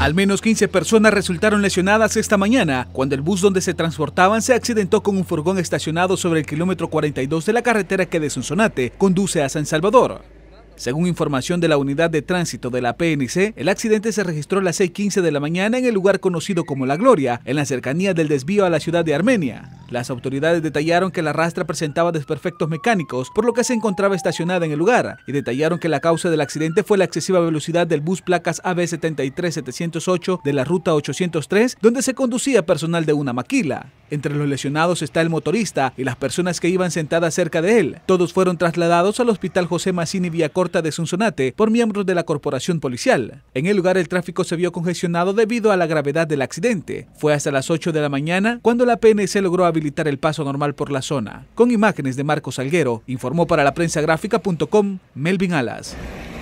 Al menos 15 personas resultaron lesionadas esta mañana cuando el bus donde se transportaban se accidentó con un furgón estacionado sobre el kilómetro 42 de la carretera que de Sonsonate conduce a San Salvador. Según información de la unidad de tránsito de la PNC, el accidente se registró a las 6.15 de la mañana en el lugar conocido como La Gloria, en la cercanía del desvío a la ciudad de Armenia. Las autoridades detallaron que la rastra presentaba desperfectos mecánicos, por lo que se encontraba estacionada en el lugar, y detallaron que la causa del accidente fue la excesiva velocidad del bus placas AB73708 de la ruta 803, donde se conducía personal de una maquila. Entre los lesionados está el motorista y las personas que iban sentadas cerca de él. Todos fueron trasladados al Hospital José Massini Corta de Sonsonate por miembros de la corporación policial. En el lugar el tráfico se vio congestionado debido a la gravedad del accidente. Fue hasta las 8 de la mañana cuando la PNC logró habilitar el paso normal por la zona. Con imágenes de Marcos Salguero, informó para la prensa gráfica.com Melvin Alas.